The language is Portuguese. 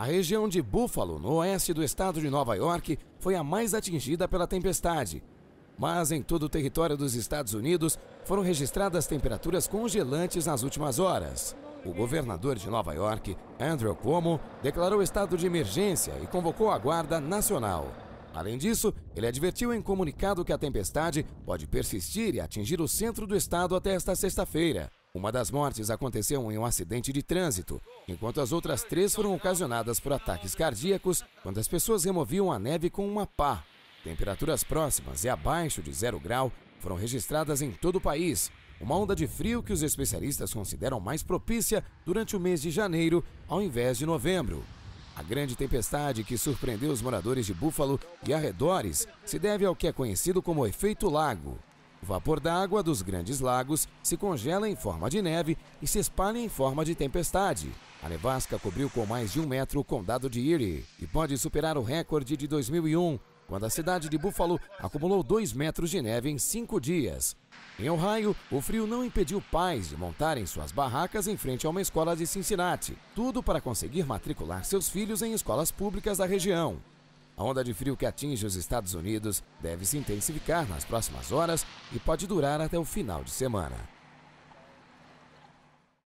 A região de Buffalo, no oeste do estado de Nova York, foi a mais atingida pela tempestade. Mas em todo o território dos Estados Unidos foram registradas temperaturas congelantes nas últimas horas. O governador de Nova York, Andrew Cuomo, declarou estado de emergência e convocou a Guarda Nacional. Além disso, ele advertiu em comunicado que a tempestade pode persistir e atingir o centro do estado até esta sexta-feira. Uma das mortes aconteceu em um acidente de trânsito, enquanto as outras três foram ocasionadas por ataques cardíacos quando as pessoas removiam a neve com uma pá. Temperaturas próximas e abaixo de zero grau foram registradas em todo o país, uma onda de frio que os especialistas consideram mais propícia durante o mês de janeiro ao invés de novembro. A grande tempestade que surpreendeu os moradores de Buffalo e arredores se deve ao que é conhecido como efeito lago. O vapor d'água dos grandes lagos se congela em forma de neve e se espalha em forma de tempestade. A nevasca cobriu com mais de um metro o condado de Erie e pode superar o recorde de 2001, quando a cidade de Buffalo acumulou dois metros de neve em cinco dias. Em Ohio, o frio não impediu pais de montarem suas barracas em frente a uma escola de Cincinnati, tudo para conseguir matricular seus filhos em escolas públicas da região. A onda de frio que atinge os Estados Unidos deve se intensificar nas próximas horas e pode durar até o final de semana.